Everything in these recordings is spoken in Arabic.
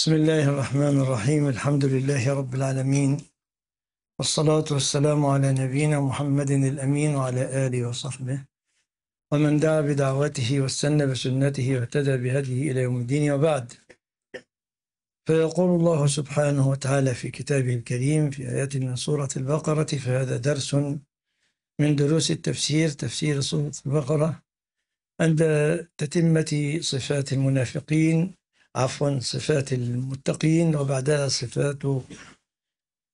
بسم الله الرحمن الرحيم الحمد لله رب العالمين والصلاة والسلام على نبينا محمد الأمين وعلى آله وصحبه ومن دعا بدعوته واستنى بسنته واهتدى بهديه إلى يوم الدين وبعد فيقول الله سبحانه وتعالى في كتابه الكريم في آيات من سورة البقرة فهذا درس من دروس التفسير تفسير سورة البقرة عند تتمة صفات المنافقين عفوا صفات المتقين وبعدها صفات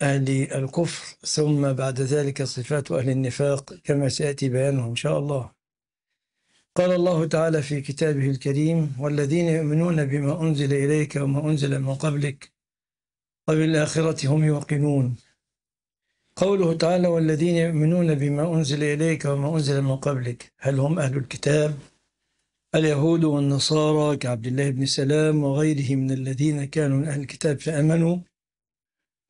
أهل الكفر ثم بعد ذلك صفات أهل النفاق كما سيأتي بيانه إن شاء الله قال الله تعالى في كتابه الكريم والذين يؤمنون بما أنزل إليك وما أنزل من قبلك وبالآخرة هم يوقنون قوله تعالى والذين يؤمنون بما أنزل إليك وما أنزل من قبلك هل هم أهل الكتاب اليهود والنصارى كعبد الله بن سلام وغيره من الذين كانوا من أهل الكتاب فأمنوا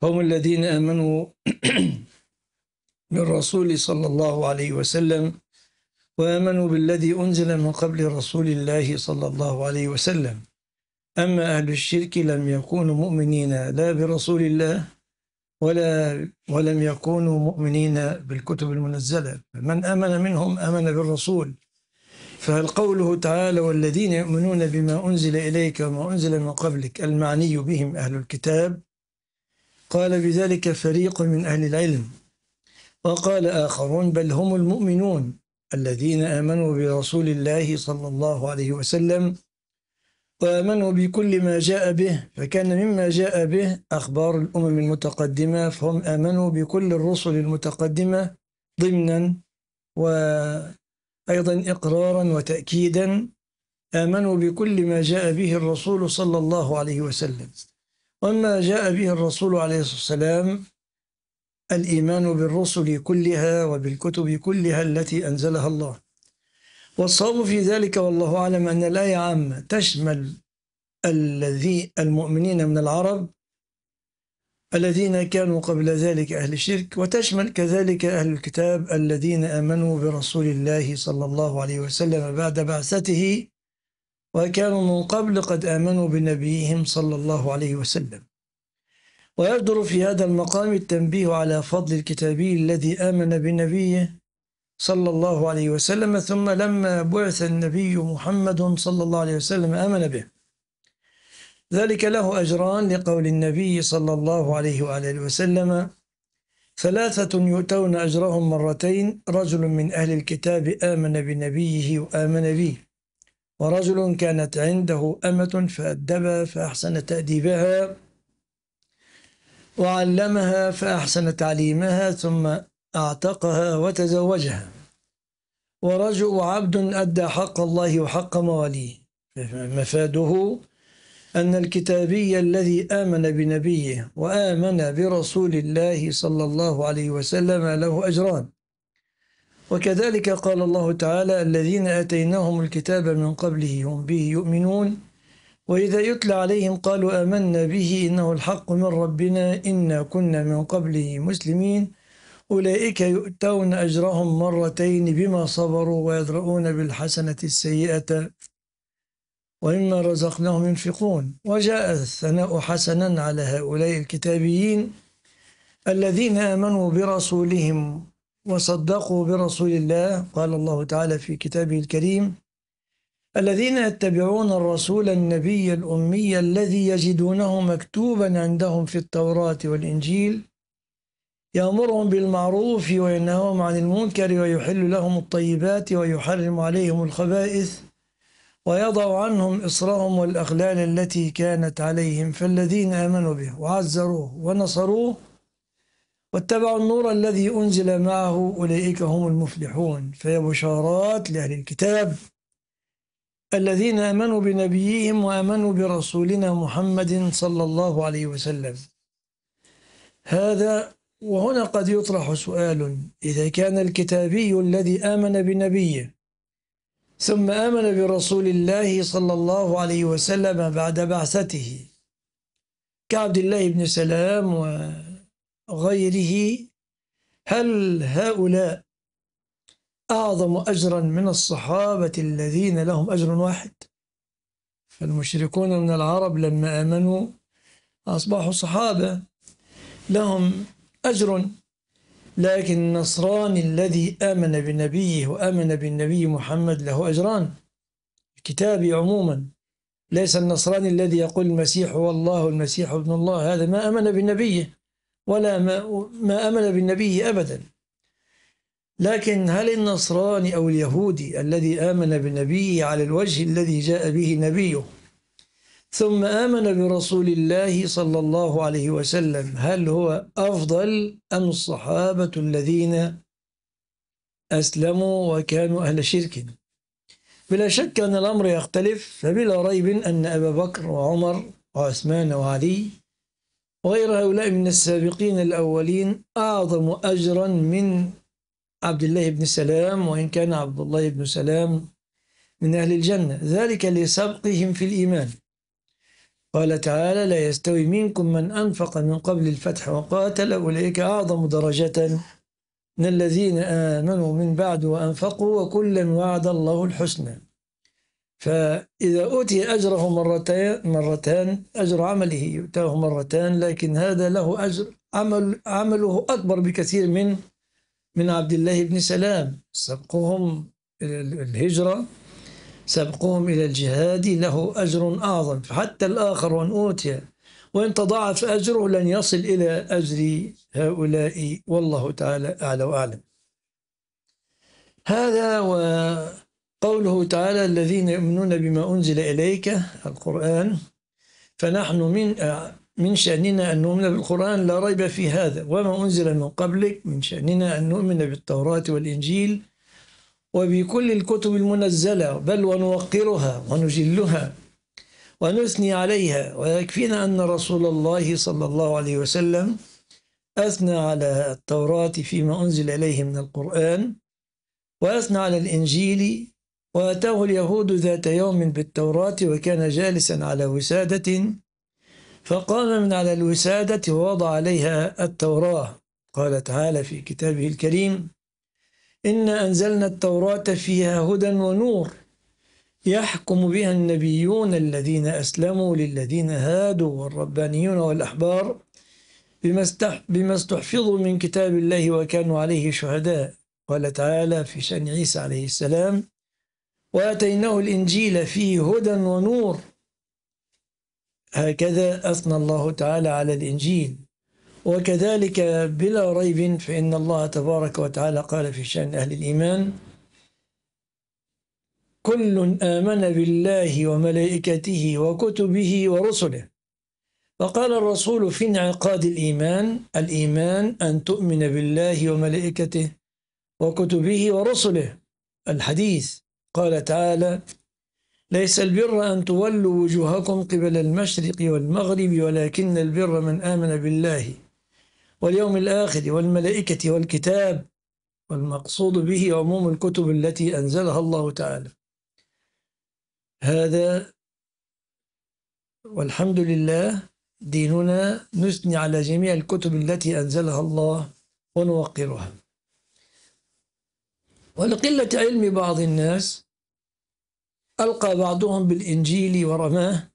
هم الذين آمنوا بالرسول صلى الله عليه وسلم وآمنوا بالذي أنزل من قبل رسول الله صلى الله عليه وسلم أما أهل الشرك لم يكونوا مؤمنين لا برسول الله ولا ولم يكونوا مؤمنين بالكتب المنزلة من آمن منهم آمن بالرسول فقوله تعالى والذين يؤمنون بما أنزل إليك وما أنزل من قبلك المعني بهم أهل الكتاب قال بذلك فريق من أهل العلم وقال آخرون بل هم المؤمنون الذين آمنوا برسول الله صلى الله عليه وسلم وآمنوا بكل ما جاء به فكان مما جاء به أخبار الأمم المتقدمة فهم آمنوا بكل الرسل المتقدمة ضمنا و أيضا إقرارا وتأكيدا آمنوا بكل ما جاء به الرسول صلى الله عليه وسلم وما جاء به الرسول عليه الصلاة والسلام الإيمان بالرسل كلها وبالكتب كلها التي أنزلها الله والصواب في ذلك والله أعلم أن الآية عامة تشمل الذي المؤمنين من العرب الذين كانوا قبل ذلك أهل الشرك وتشمل كذلك أهل الكتاب الذين آمنوا برسول الله صلى الله عليه وسلم بعد بعثته وكانوا من قبل قد آمنوا بنبيهم صلى الله عليه وسلم ويقدر في هذا المقام التنبيه على فضل الكتابي الذي آمن بنبيه صلى الله عليه وسلم ثم لما بعث النبي محمد صلى الله عليه وسلم آمن به ذلك له أجران لقول النبي صلى الله عليه وآله وسلم ثلاثة يؤتون أجرهم مرتين رجل من أهل الكتاب آمن بنبيه وآمن به ورجل كانت عنده أمة فأدبها فأحسن تأديبها وعلمها فأحسن تعليمها ثم أعتقها وتزوجها ورجل عبد أدى حق الله وحق مواليه مفاده أن الكتابي الذي آمن بنبيه وآمن برسول الله صلى الله عليه وسلم له أجران وكذلك قال الله تعالى الذين آتيناهم الكتاب من قبله هم به يؤمنون وإذا يتلى عليهم قالوا آمنا به إنه الحق من ربنا إنا كنا من قبله مسلمين أولئك يؤتون أجرهم مرتين بما صبروا ويدرؤون بالحسنة السيئة وإما رزقناهم ينفقون وجاء الثناء حسنا على هؤلاء الكتابيين الذين آمنوا برسولهم وصدقوا برسول الله قال الله تعالى في كتابه الكريم الذين يتبعون الرسول النبي الأمي الذي يجدونه مكتوبا عندهم في التوراة والإنجيل يأمرهم بالمعروف وينهاهم عن المنكر ويحل لهم الطيبات ويحرم عليهم الخبائث ويضع عنهم إصرهم والأغلال التي كانت عليهم فالذين آمنوا به وعزروه ونصروه واتبعوا النور الذي أنزل معه أولئك هم المفلحون فيا بشارات لأهل الكتاب الذين آمنوا بنبيهم وآمنوا برسولنا محمد صلى الله عليه وسلم هذا وهنا قد يطرح سؤال إذا كان الكتابي الذي آمن بنبيه ثم آمن برسول الله صلى الله عليه وسلم بعد بعثته كعبد الله بن سلام وغيره هل هؤلاء أعظم أجرا من الصحابة الذين لهم أجر واحد فالمشركون من العرب لما آمنوا أصبحوا صحابة لهم أجر لكن النصراني الذي آمن بنبيه وآمن بالنبي محمد له أجران الكتاب عموما ليس النصراني الذي يقول المسيح هو الله المسيح ابن الله هذا ما آمن بالنبي ولا ما, ما آمن بالنبي أبدا لكن هل النصراني أو اليهودي الذي آمن بالنبي على الوجه الذي جاء به نبيه ثم آمن برسول الله صلى الله عليه وسلم هل هو أفضل أم الصحابة الذين أسلموا وكانوا أهل شرك بلا شك أن الأمر يختلف فبلا ريب أن أبا بكر وعمر وعثمان وعلي وغير هؤلاء من السابقين الأولين أعظم أجرا من عبد الله بن سلام وإن كان عبد الله بن سلام من أهل الجنة ذلك لسبقهم في الإيمان قال تعالى لا يستوي منكم من أنفق من قبل الفتح وقاتل أولئك أعظم درجة من الذين آمنوا من بعد وأنفقوا وكلا وعد الله الحسنى فإذا أوتي أجره مرتين, مرتان أجر عمله يؤتاه مرتان لكن هذا له أجر عمل عمله أكبر بكثير من من عبد الله بن سلام سبقهم الهجرة سبقوهم إلى الجهاد له أجر أعظم حتى الآخر وأن أوتي وإن تضاعف أجره لن يصل إلى أجر هؤلاء والله تعالى أعلى وأعلم هذا وقوله تعالى الذين يؤمنون بما أنزل إليك القرآن فنحن من من شأننا أن نؤمن بالقرآن لا ريب في هذا وما أنزل من قبلك من شأننا أن نؤمن بالتوراة والإنجيل وبكل الكتب المنزلة بل ونوقرها ونجلها ونثني عليها ويكفينا أن رسول الله صلى الله عليه وسلم أثنى على التوراة فيما أنزل إليه من القرآن وأثنى على الإنجيل وأتاه اليهود ذات يوم بالتوراة وكان جالسا على وسادة فقام من على الوسادة ووضع عليها التوراة قال تعالى في كتابه الكريم إنا أنزلنا التوراة فيها هدى ونور يحكم بها النبيون الذين أسلموا للذين هادوا والربانيون والأحبار بما استحفظوا من كتاب الله وكانوا عليه شهداء قال تعالى في شأن عيسى عليه السلام وآتيناه الإنجيل فيه هدى ونور هكذا أثنى الله تعالى على الإنجيل وكذلك بلا ريب فإن الله تبارك وتعالى قال في شأن أهل الإيمان كل آمن بالله وملائكته وكتبه ورسله وقال الرسول في انعقاد الإيمان الإيمان أن تؤمن بالله وملائكته وكتبه ورسله الحديث قال تعالى ليس البر أن تولوا وجوهكم قبل المشرق والمغرب ولكن البر من آمن بالله واليوم الآخر والملائكة والكتاب والمقصود به عموم الكتب التي أنزلها الله تعالى هذا والحمد لله ديننا نثني على جميع الكتب التي أنزلها الله ونوقرها ولقلة علم بعض الناس ألقى بعضهم بالإنجيل ورماه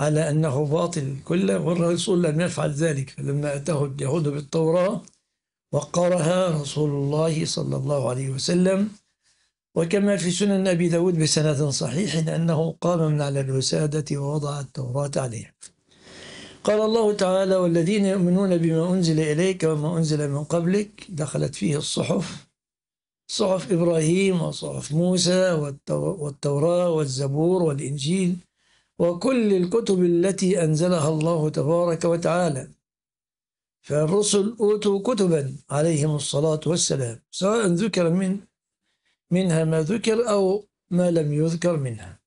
على أنه باطل كله والرسول لم يفعل ذلك فلما أتاه اليهود بالتوراة وقرها رسول الله صلى الله عليه وسلم وكما في سنن أبي داود بسند صحيح أنه قام من على الوسادة ووضع التوراة عليه قال الله تعالى والذين يؤمنون بما أنزل إليك وما أنزل من قبلك دخلت فيه الصحف صحف إبراهيم وصحف موسى والتوراة والزبور والإنجيل وكل الكتب التي أنزلها الله تبارك وتعالى فالرسل أوتوا كتبا عليهم الصلاة والسلام سواء ذكر من منها ما ذكر أو ما لم يذكر منها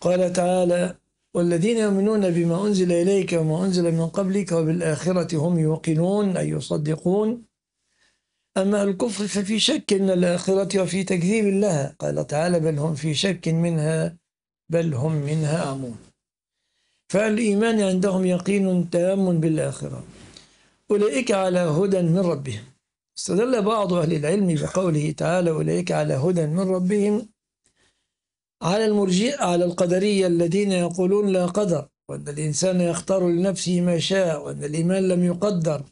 قال تعالى والذين يؤمنون بما أنزل إليك وما أنزل من قبلك وبالآخرة هم يوقنون أي يصدقون أما الكفر ففي شك من الآخرة وفي تكذيب لها قال تعالى بل هم في شك منها بل هم منها أمون فالإيمان عندهم يقين تام بالآخرة أولئك على هدى من ربهم استدل بعض أهل العلم بقوله تعالى أولئك على هدى من ربهم على المرجئ على القدرية الذين يقولون لا قدر وأن الإنسان يختار لنفسه ما شاء وأن الإيمان لم يقدر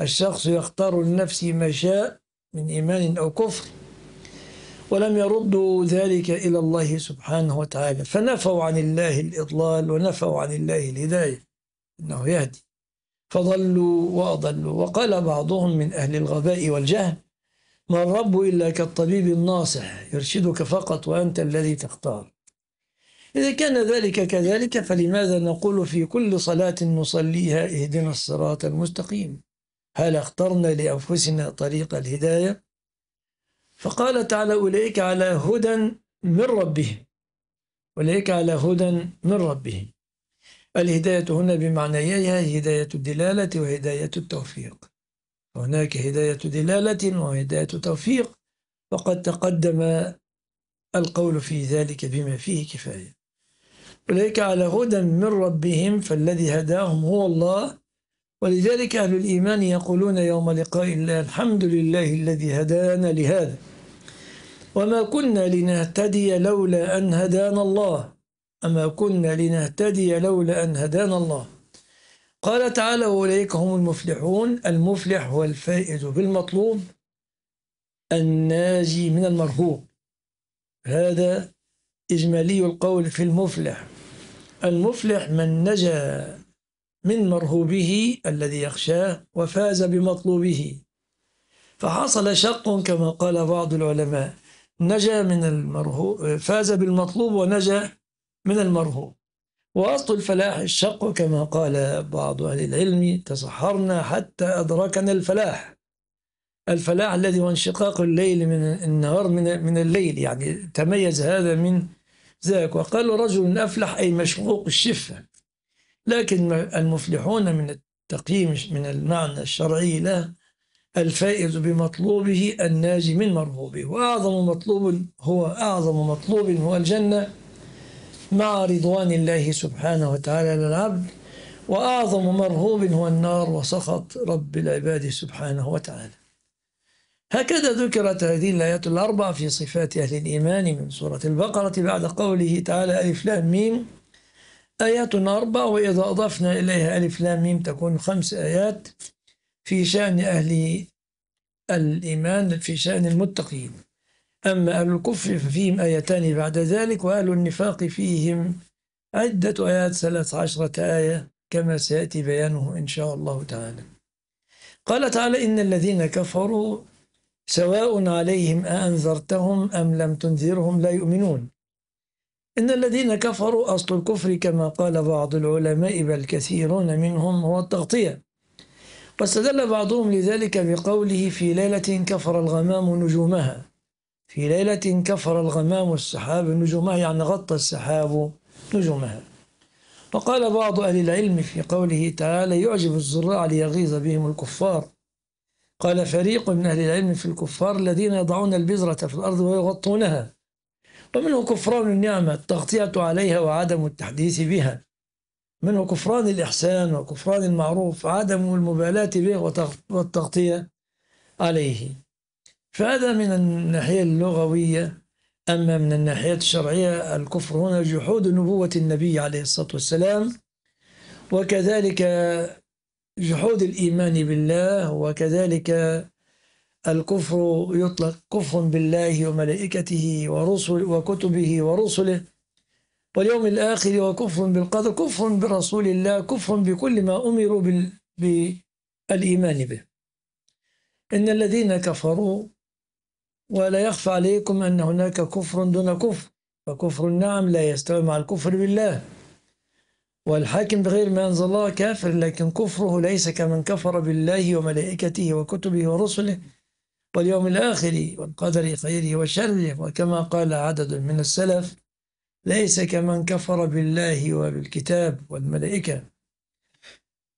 الشخص يختار لنفسه ما شاء من إيمان أو كفر ولم يردوا ذلك إلى الله سبحانه وتعالى فنفوا عن الله الإضلال ونفوا عن الله الهداية أنه يهدي فضلوا وأضلوا وقال بعضهم من أهل الغباء والجهل ما الرب إلا كالطبيب الناصح يرشدك فقط وأنت الذي تختار إذا كان ذلك كذلك فلماذا نقول في كل صلاة نصليها اهدنا الصراط المستقيم هل اخترنا لأنفسنا طريق الهداية فقال تعالى أولئك على هدى من ربهم أولئك على هدى من ربهم الهداية هنا بمعنيها هداية الدلالة وهداية التوفيق هناك هداية دلالة وهداية توفيق وقد تقدم القول في ذلك بما فيه كفاية أولئك على هدى من ربهم فالذي هداهم هو الله ولذلك أهل الإيمان يقولون يوم لقاء الله الحمد لله الذي هدانا لهذا وما كنا لنهتدي لولا أن هدانا الله أما كنا لنهتدي لولا أن هدانا الله قال تعالى أولئك هم المفلحون المفلح هو الفائز بالمطلوب الناجي من المرهوب هذا إجمالي القول في المفلح المفلح من نجا من مرهوبه الذي يخشاه وفاز بمطلوبه فحصل شق كما قال بعض العلماء نجا من المرهوب فاز بالمطلوب ونجا من المرهوب وأصل الفلاح الشق كما قال بعض أهل العلم تسحرنا حتى أدركنا الفلاح الفلاح الذي هو انشقاق الليل من النهار من من الليل يعني تميز هذا من ذاك وقال رجل أفلح أي مشقوق الشفة لكن المفلحون من التقييم من المعنى الشرعي له الفائز بمطلوبه الناجي من مرغوبه وأعظم مطلوب هو أعظم مطلوب هو الجنة مع رضوان الله سبحانه وتعالى للعبد وأعظم مرهوب هو النار وسخط رب العباد سبحانه وتعالى هكذا ذكرت هذه الآيات الأربع في صفات أهل الإيمان من سورة البقرة بعد قوله تعالى ألف لام ميم آيات أربع وإذا أضفنا إليها ألف لام ميم تكون خمس آيات في شأن أهل الإيمان في شأن المتقين أما أهل الكفر ففيهم آيتان بعد ذلك وأهل النفاق فيهم عدة آيات ثلاث عشرة آية كما سيأتي بيانه إن شاء الله تعالى قال تعالى إن الذين كفروا سواء عليهم أأنذرتهم أم لم تنذرهم لا يؤمنون إن الذين كفروا أصل الكفر كما قال بعض العلماء بل كثيرون منهم هو التغطية واستدل بعضهم لذلك بقوله في ليلة كفر الغمام نجومها في ليلة كفر الغمام السحاب نجومها يعني غطى السحاب نجومها وقال بعض أهل العلم في قوله تعالى يعجب الزراع ليغيظ بهم الكفار قال فريق من أهل العلم في الكفار الذين يضعون البذرة في الأرض ويغطونها ومنه كفران النعمة التغطية عليها وعدم التحديث بها منه كفران الإحسان وكفران المعروف عدم المبالاة به والتغطية عليه فهذا من الناحية اللغوية أما من الناحية الشرعية الكفر هنا جحود نبوة النبي عليه الصلاة والسلام وكذلك جحود الإيمان بالله وكذلك الكفر يطلق كفر بالله وملائكته ورسل وكتبه ورسله واليوم الآخر وكفر بالقدر كفر برسول الله كفر بكل ما أمروا بالإيمان به إن الذين كفروا ولا يخفى عليكم أن هناك كفر دون كفر فكفر النعم لا يستوي مع الكفر بالله والحاكم بغير ما أنزل الله كافر لكن كفره ليس كمن كفر بالله وملائكته وكتبه ورسله واليوم الآخر والقدر خيره وشره وكما قال عدد من السلف ليس كمن كفر بالله وبالكتاب والملائكة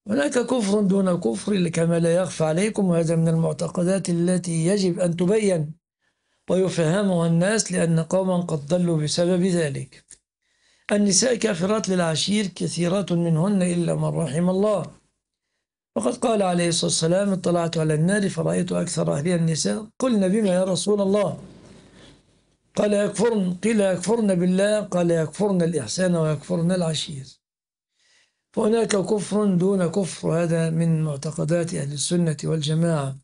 هناك كفر دون كفر كما لا يخفى عليكم وهذا من المعتقدات التي يجب أن تبين ويفهمها الناس لأن قوما قد ضلوا بسبب ذلك النساء كافرات للعشير كثيرات منهن إلا من رحم الله وقد قال عليه الصلاة والسلام اطلعت على النار فرأيت أكثر أهلها النساء قلنا بما يا رسول الله قال يكفرن قيل يكفرن بالله قال يكفرن الإحسان ويكفرن العشير فهناك كفر دون كفر هذا من معتقدات أهل السنة والجماعة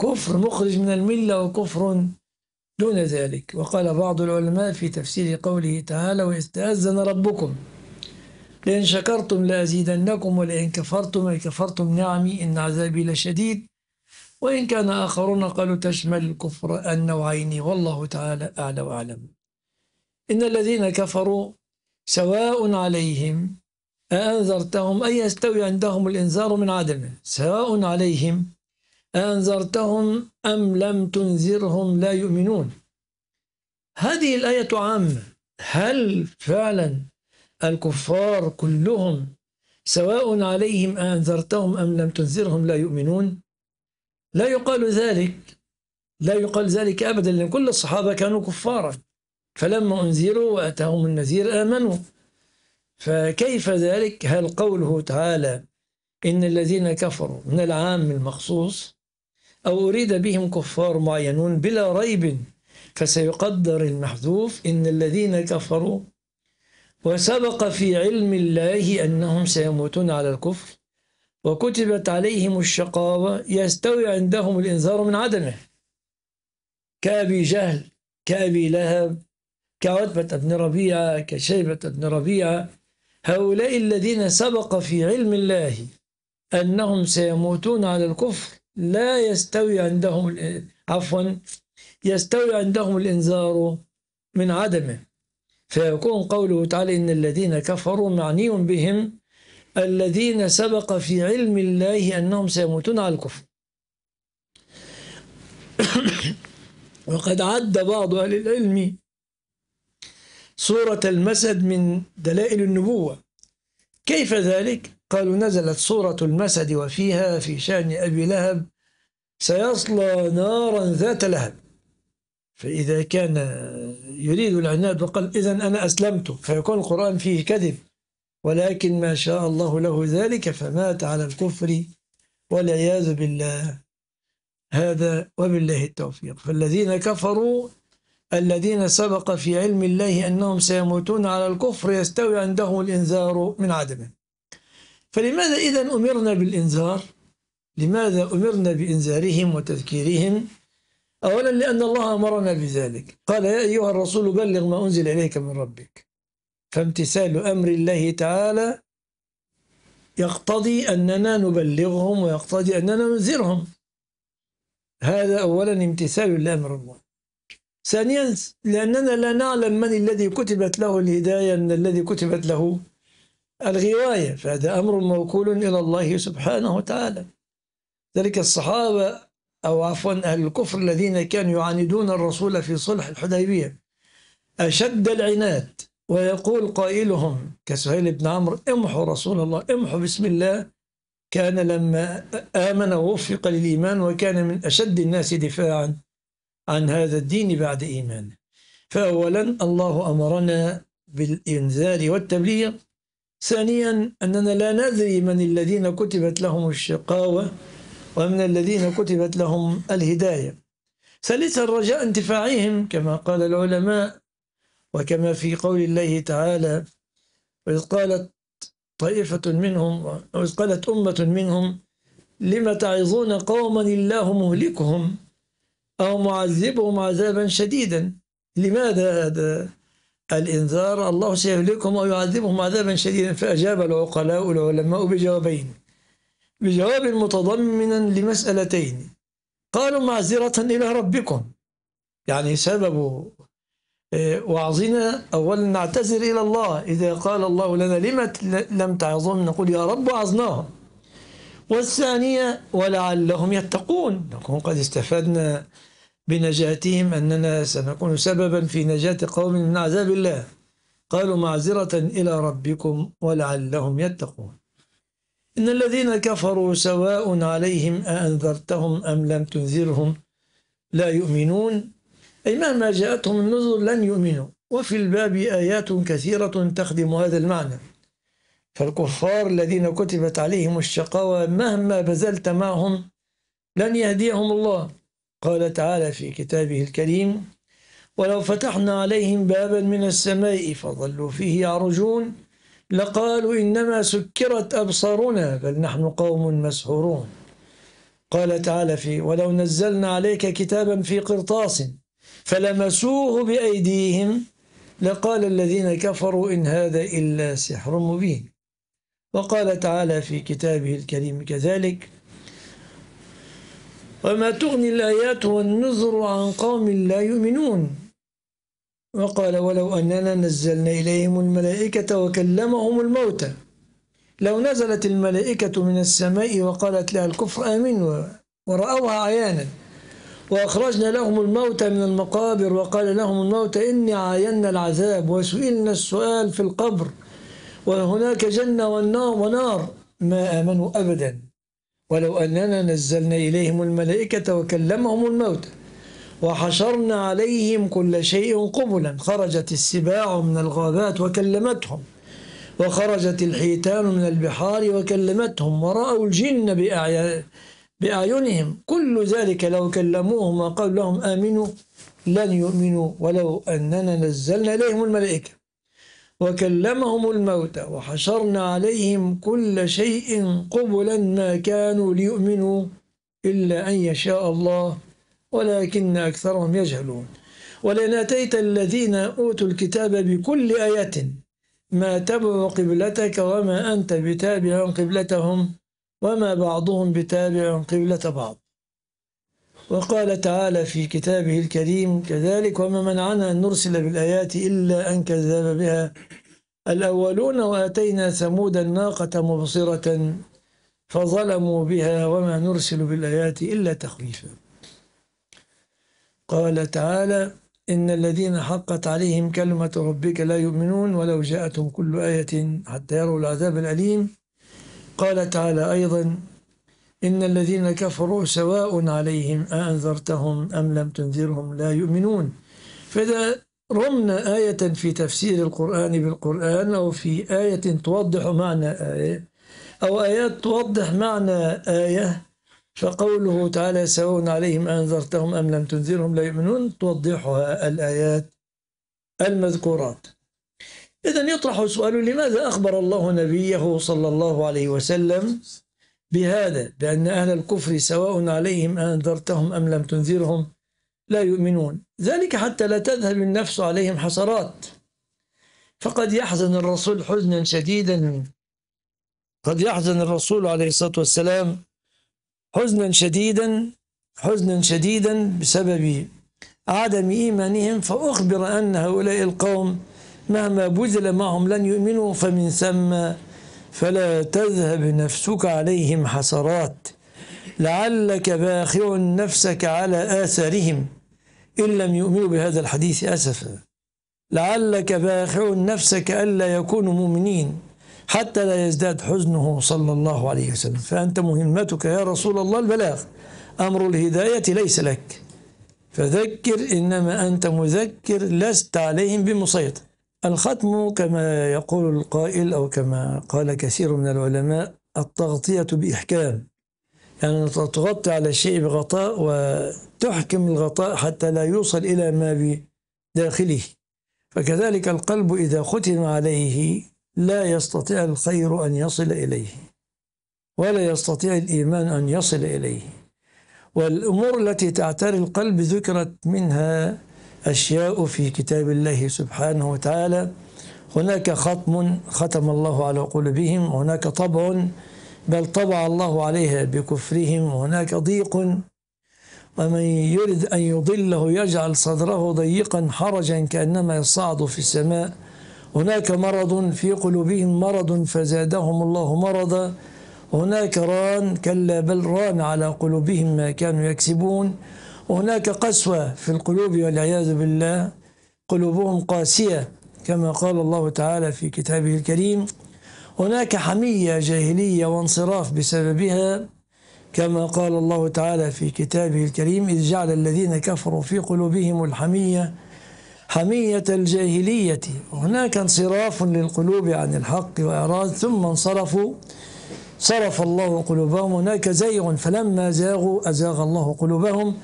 كفر مخرج من الملة وكفر دون ذلك وقال بعض العلماء في تفسير قوله تعالى واستأذن ربكم لئن شكرتم لأزيدنكم ولئن كفرتم لكفرتم نعمي إن عذابي لشديد وإن كان آخرون قالوا تشمل الكفر النوعين والله تعالى أعلى وأعلم إن الذين كفروا سواء عليهم أأنذرتهم أن يستوي عندهم الإنذار من عدمه سواء عليهم أأنذرتهم أم لم تنذرهم لا يؤمنون هذه الآية عامة هل فعلا الكفار كلهم سواء عليهم أأنذرتهم أم لم تنذرهم لا يؤمنون لا يقال ذلك لا يقال ذلك أبدا لأن كل الصحابة كانوا كفارا فلما أنذروا وأتاهم النذير آمنوا فكيف ذلك هل قوله تعالى إن الذين كفروا من العام المخصوص أو أريد بهم كفار معينون بلا ريب فسيقدر المحذوف إن الذين كفروا وسبق في علم الله أنهم سيموتون على الكفر وكتبت عليهم الشقاوة يستوي عندهم الإنذار من عدمه كأبي جهل كأبي لهب كعتبة بن ربيعة كشيبة بن ربيعة هؤلاء الذين سبق في علم الله أنهم سيموتون على الكفر لا يستوي عندهم عفوا يستوي عندهم الإنذار من عدمه فيكون قوله تعالى إن الذين كفروا معني بهم الذين سبق في علم الله أنهم سيموتون على الكفر وقد عد بعض أهل العلم سورة المسد من دلائل النبوة كيف ذلك؟ قالوا نزلت سورة المسد وفيها في شأن أبي لهب سيصلى نارا ذات لهب فإذا كان يريد العناد وقال إذا أنا أسلمت فيكون القرآن فيه كذب ولكن ما شاء الله له ذلك فمات على الكفر والعياذ بالله هذا وبالله التوفيق فالذين كفروا الذين سبق في علم الله أنهم سيموتون على الكفر يستوي عندهم الإنذار من عدمه فلماذا إذا أمرنا بالإنذار لماذا أمرنا بإنذارهم وتذكيرهم أولا لأن الله أمرنا بذلك قال يا أيها الرسول بلغ ما أنزل إليك من ربك فامتثال أمر الله تعالى يقتضي أننا نبلغهم ويقتضي أننا ننذرهم هذا أولا امتثال لأمر الله ثانيا لأننا لا نعلم من الذي كتبت له الهداية من الذي كتبت له الغواية فهذا أمر موكول إلى الله سبحانه وتعالى ذلك الصحابة أو عفوا أهل الكفر الذين كانوا يعاندون الرسول في صلح الحديبية أشد العناد ويقول قائلهم كسهيل بن عمرو امحوا رسول الله امحوا بسم الله كان لما آمن ووفق للإيمان وكان من أشد الناس دفاعا عن هذا الدين بعد إيمانه فأولا الله أمرنا بالإنذار والتبليغ ثانيا أننا لا ندري من الذين كتبت لهم الشقاوة ومن الذين كتبت لهم الهداية ثالثا رجاء انتفاعهم كما قال العلماء وكما في قول الله تعالى وإذ قالت طائفة منهم وإذ قالت أمة منهم لم تعظون قوما الله مهلكهم أو معذبهم عذابا شديدا لماذا هذا الإنذار الله سيهلكهم أو يعذبهم عذابا شديدا فأجاب العقلاء العلماء بجوابين بجواب متضمنا لمسألتين قالوا معذرة إلى ربكم يعني سبب آه، وعظنا أولا نعتذر إلى الله إذا قال الله لنا لم لم تعظهم نقول يا رب عظناهم والثانية ولعلهم يتقون نكون قد استفدنا بنجاتهم أننا سنكون سببا في نجاة قوم من عذاب الله قالوا معذرة إلى ربكم ولعلهم يتقون إن الذين كفروا سواء عليهم أأنذرتهم أم لم تنذرهم لا يؤمنون أي مهما جاءتهم النذر لن يؤمنوا وفي الباب آيات كثيرة تخدم هذا المعنى فالكفار الذين كتبت عليهم الشقاوة مهما بذلت معهم لن يهديهم الله قال تعالى في كتابه الكريم ولو فتحنا عليهم بابا من السماء فظلوا فيه يعرجون لقالوا إنما سكرت أبصارنا بل نحن قوم مسحورون قال تعالى في ولو نزلنا عليك كتابا في قرطاس فلمسوه بأيديهم لقال الذين كفروا إن هذا إلا سحر مبين وقال تعالى في كتابه الكريم كذلك وما تغني الآيات والنذر عن قوم لا يؤمنون وقال ولو أننا نزلنا إليهم الملائكة وكلمهم الموتى لو نزلت الملائكة من السماء وقالت لها الكفر آمنوا ورأوها عيانا وأخرجنا لهم الموت من المقابر وقال لهم الموت إني عاينا العذاب وسئلنا السؤال في القبر وهناك جنة والنار ونار ما آمنوا أبدا ولو أننا نزلنا إليهم الملائكة وكلمهم الموتى وحشرنا عليهم كل شيء قبلا خرجت السباع من الغابات وكلمتهم وخرجت الحيتان من البحار وكلمتهم ورأوا الجن بأعينهم كل ذلك لو كلموهم وقالوا لهم آمنوا لن يؤمنوا ولو أننا نزلنا إليهم الملائكة وكلمهم الموتى وحشرنا عليهم كل شيء قبلا ما كانوا ليؤمنوا إلا أن يشاء الله ولكن أكثرهم يجهلون ولئن أتيت الذين أوتوا الكتاب بكل آية ما تبع قبلتك وما أنت بتابع قبلتهم وما بعضهم بتابع قبلة بعض وقال تعالى في كتابه الكريم كذلك وما منعنا أن نرسل بالآيات إلا أن كذب بها الأولون وآتينا ثمود الناقة مبصرة فظلموا بها وما نرسل بالآيات إلا تخويفا قال تعالى إن الذين حقت عليهم كلمة ربك لا يؤمنون ولو جاءتهم كل آية حتى يروا العذاب الأليم قال تعالى أيضا إن الذين كفروا سواء عليهم أأنذرتهم أم لم تنذرهم لا يؤمنون فإذا رمنا آية في تفسير القرآن بالقرآن أو في آية توضح معنى آية أو آيات توضح معنى آية فقوله تعالى سواء عليهم أنذرتهم أم لم تنذرهم لا يؤمنون توضحها الآيات المذكورات إذا يطرح سؤال لماذا أخبر الله نبيه صلى الله عليه وسلم بهذا بأن أهل الكفر سواء عليهم أنذرتهم أم لم تنذرهم لا يؤمنون ذلك حتى لا تذهب النفس عليهم حسرات فقد يحزن الرسول حزنا شديدا قد يحزن الرسول عليه الصلاة والسلام حزنا شديدا حزنا شديدا بسبب عدم إيمانهم فأخبر أن هؤلاء القوم مهما بذل معهم لن يؤمنوا فمن ثم فلا تذهب نفسك عليهم حسرات لعلك باخع نفسك على آثارهم إن لم يؤمنوا بهذا الحديث أسفا لعلك باخع نفسك ألا يكونوا مؤمنين حتى لا يزداد حزنه صلى الله عليه وسلم فأنت مهمتك يا رسول الله البلاغ أمر الهداية ليس لك فذكر إنما أنت مذكر لست عليهم بمسيطر الختم كما يقول القائل أو كما قال كثير من العلماء التغطية بإحكام يعني تغطي على الشيء بغطاء وتحكم الغطاء حتى لا يوصل إلى ما بداخله فكذلك القلب إذا ختم عليه لا يستطيع الخير أن يصل إليه ولا يستطيع الإيمان أن يصل إليه والأمور التي تعتري القلب ذكرت منها أشياء في كتاب الله سبحانه وتعالى هناك ختم ختم الله على قلوبهم هناك طبع بل طبع الله عليها بكفرهم هناك ضيق ومن يرد أن يضله يجعل صدره ضيقا حرجا كأنما يصعد في السماء هناك مرض في قلوبهم مرض فزادهم الله مرضا هناك ران كلا بل ران على قلوبهم ما كانوا يكسبون وهناك قسوة في القلوب والعياذ بالله قلوبهم قاسية كما قال الله تعالى في كتابه الكريم هناك حمية جاهلية وانصراف بسببها كما قال الله تعالى في كتابه الكريم إذ جعل الذين كفروا في قلوبهم الحمية حمية الجاهلية هناك انصراف للقلوب عن الحق وإعراض ثم انصرفوا صرف الله قلوبهم هناك زيغ فلما زاغوا أزاغ الله قلوبهم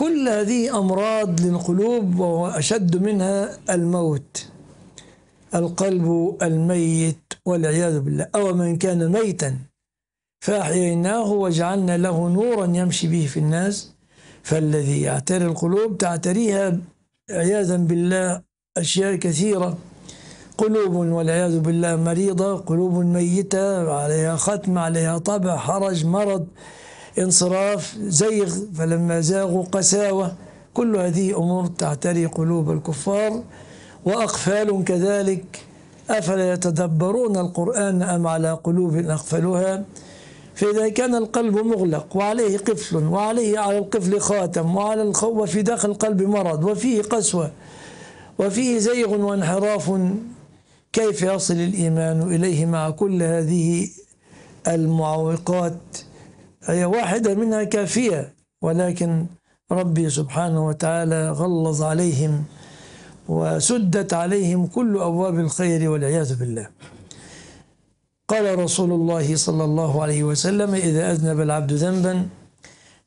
كل هذه أمراض للقلوب وأشد منها الموت القلب الميت والعياذ بالله أو من كان ميتا فأحييناه وجعلنا له نورا يمشي به في الناس فالذي يعتري القلوب تعتريها عياذا بالله أشياء كثيرة قلوب والعياذ بالله مريضة قلوب ميتة عليها ختم عليها طبع حرج مرض انصراف زيغ فلما زاغوا قساوة كل هذه أمور تعتري قلوب الكفار وأقفال كذلك أفلا يتدبرون القرآن أم على قلوب أقفلها فإذا كان القلب مغلق وعليه قفل وعليه على القفل خاتم وعلى الخوة في داخل القلب مرض وفيه قسوة وفيه زيغ وانحراف كيف يصل الإيمان إليه مع كل هذه المعوقات هي واحدة منها كافية ولكن ربي سبحانه وتعالى غلظ عليهم وسدت عليهم كل أبواب الخير والعياذ بالله قال رسول الله صلى الله عليه وسلم إذا أذنب العبد ذنبا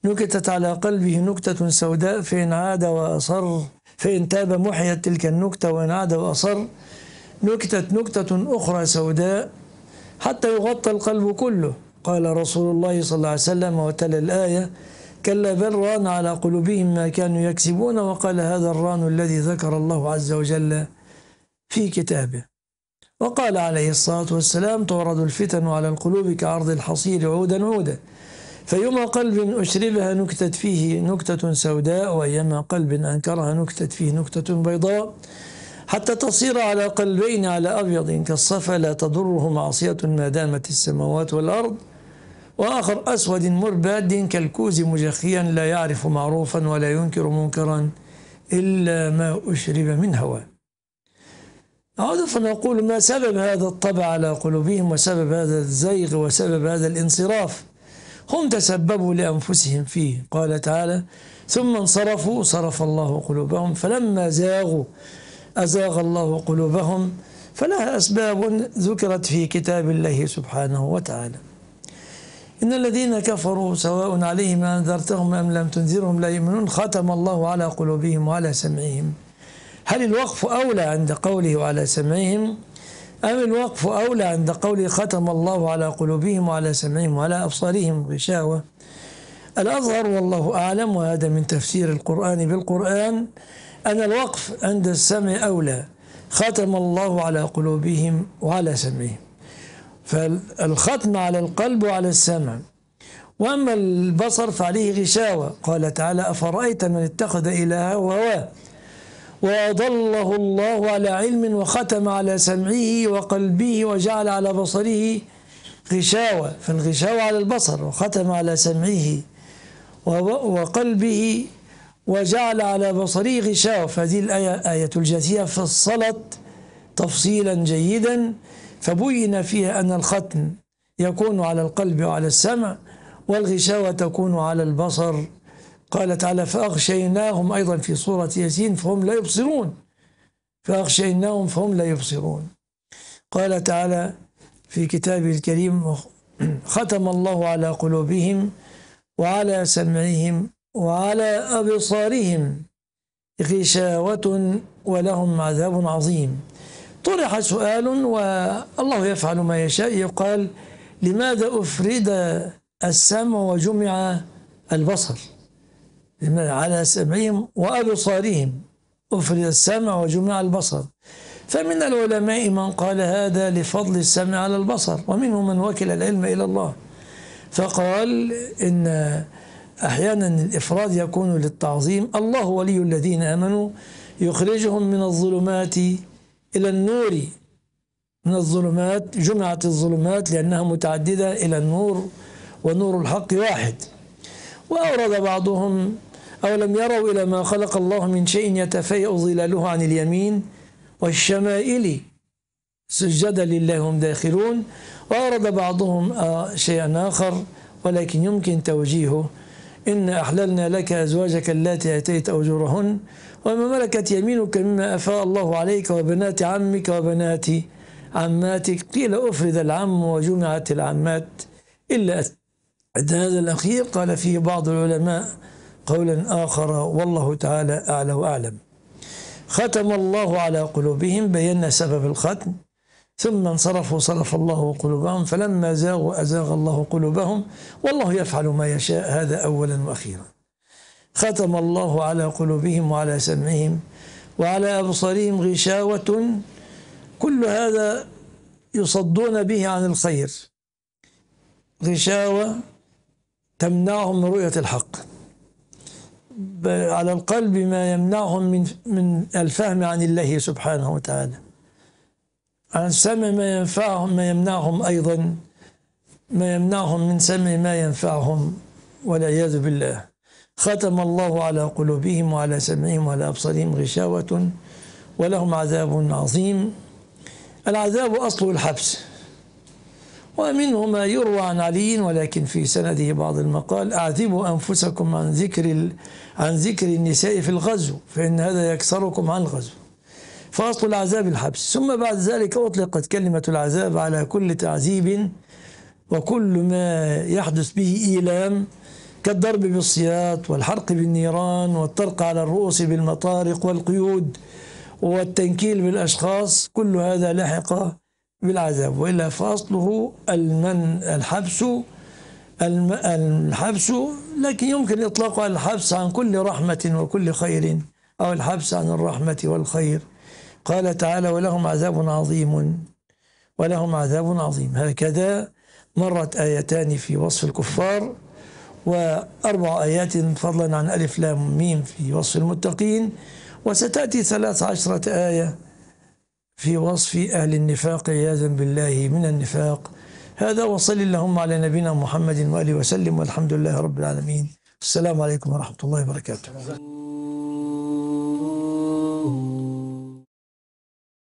نكتت على قلبه نكتة سوداء فإن عاد وأصر فإن تاب محيت تلك النكتة وإن عاد وأصر نكتت نكتة أخرى سوداء حتى يغطى القلب كله قال رسول الله صلى الله عليه وسلم وتلا الآية كلا بل ران على قلوبهم ما كانوا يكسبون وقال هذا الران الذي ذكر الله عز وجل في كتابه وقال عليه الصلاة والسلام تورد الفتن على القلوب كعرض الحصير عودا عودا فيما قلب أشربها نكتت فيه نكتة سوداء وأيما قلب أنكرها نكتت فيه نكتة بيضاء حتى تصير على قلبين على أبيض كالصفا لا تضره معصية ما دامت السماوات والأرض وآخر أسود مرباد كالكوز مجخيا لا يعرف معروفا ولا ينكر منكرا إلا ما أشرب من هوى نعود فنقول ما سبب هذا الطبع على قلوبهم وسبب هذا الزيغ وسبب هذا الانصراف هم تسببوا لأنفسهم فيه قال تعالى ثم انصرفوا صرف الله قلوبهم فلما زاغوا أزاغ الله قلوبهم فلها أسباب ذكرت في كتاب الله سبحانه وتعالى إن الذين كفروا سواء عليهم أنذرتهم أم لم تنذرهم لا يؤمنون ختم الله على قلوبهم وعلى سمعهم هل الوقف أولى عند قوله وعلى سمعهم أم الوقف أولى عند قوله ختم الله على قلوبهم وعلى سمعهم وعلى أبصارهم غشاوة الأظهر والله أعلم وهذا من تفسير القرآن بالقرآن أن الوقف عند السمع أولى ختم الله على قلوبهم وعلى سمعهم فالختم على القلب وعلى السمع وأما البصر فعليه غشاوة قال تعالى أفرأيت من اتخذ إله هواه وأضله الله على علم وختم على سمعه وقلبه وجعل على بصره غشاوة فالغشاوة على البصر وختم على سمعه وقلبه وجعل على بصره غشاوة فهذه الآية آية الجاثية فصلت تفصيلا جيدا فبين فيها أن الختم يكون على القلب وعلى السمع والغشاوة تكون على البصر قال تعالى فأغشيناهم أيضا في سورة ياسين فهم لا يبصرون فأغشيناهم فهم لا يبصرون قال تعالى في كتابه الكريم ختم الله على قلوبهم وعلى سمعهم وعلى أبصارهم غشاوة ولهم عذاب عظيم طرح سؤال والله يفعل ما يشاء يقال لماذا أفرد السمع وجمع البصر على سمعهم وأبصارهم أفرد السمع وجمع البصر فمن العلماء من قال هذا لفضل السمع على البصر ومنهم من وكل العلم إلى الله فقال إن أحيانا الإفراد يكون للتعظيم الله ولي الذين آمنوا يخرجهم من الظلمات إلى النور من الظلمات جمعت الظلمات لأنها متعددة إلى النور ونور الحق واحد وأورد بعضهم أولم يروا إلى ما خلق الله من شيء يتفيأ ظلاله عن اليمين والشمائل سجدا لله هم داخلون وأورد بعضهم آه، شيئا آخر ولكن يمكن توجيهه إن أحللنا لك أزواجك اللاتي أتيت أجورهن وما ملكت يمينك مما أفاء الله عليك وبنات عمك وبنات عماتك قيل أفرد العم وجمعت العمات إلا هذا الأخير قال فيه بعض العلماء قولا آخر والله تعالى أعلى وأعلم ختم الله على قلوبهم بينا سبب الختم ثم انصرفوا صرف الله قلوبهم فلما زاغوا أزاغ الله قلوبهم والله يفعل ما يشاء هذا أولا وأخيرا ختم الله على قلوبهم وعلى سمعهم وعلى أبصارهم غشاوة كل هذا يصدون به عن الخير غشاوة تمنعهم من رؤية الحق على القلب ما يمنعهم من من الفهم عن الله سبحانه وتعالى عن السمع ما ينفعهم ما يمنعهم أيضا ما يمنعهم من سمع ما ينفعهم والعياذ بالله ختم الله على قلوبهم وعلى سمعهم وعلى أبصارهم غشاوة ولهم عذاب عظيم العذاب أصل الحبس ومنه ما يروى عن علي ولكن في سنده بعض المقال أعذبوا أنفسكم عن ذكر عن ذكر النساء في الغزو فإن هذا يكسركم عن الغزو فأصل العذاب الحبس ثم بعد ذلك أطلقت كلمة العذاب على كل تعذيب وكل ما يحدث به إيلام كالضرب بالسياط والحرق بالنيران والطرق على الرؤوس بالمطارق والقيود والتنكيل بالأشخاص كل هذا لحق بالعذاب وإلا فأصله المن الحبس الحبس لكن يمكن إطلاق الحبس عن كل رحمة وكل خير أو الحبس عن الرحمة والخير قال تعالى ولهم عذاب عظيم ولهم عذاب عظيم هكذا مرت آيتان في وصف الكفار وأربع آيات فضلا عن ألف لام ميم في وصف المتقين وستأتي ثلاث عشرة آية في وصف أهل النفاق عياذا بالله من النفاق هذا وصل اللهم على نبينا محمد وآله وسلم والحمد لله رب العالمين السلام عليكم ورحمة الله وبركاته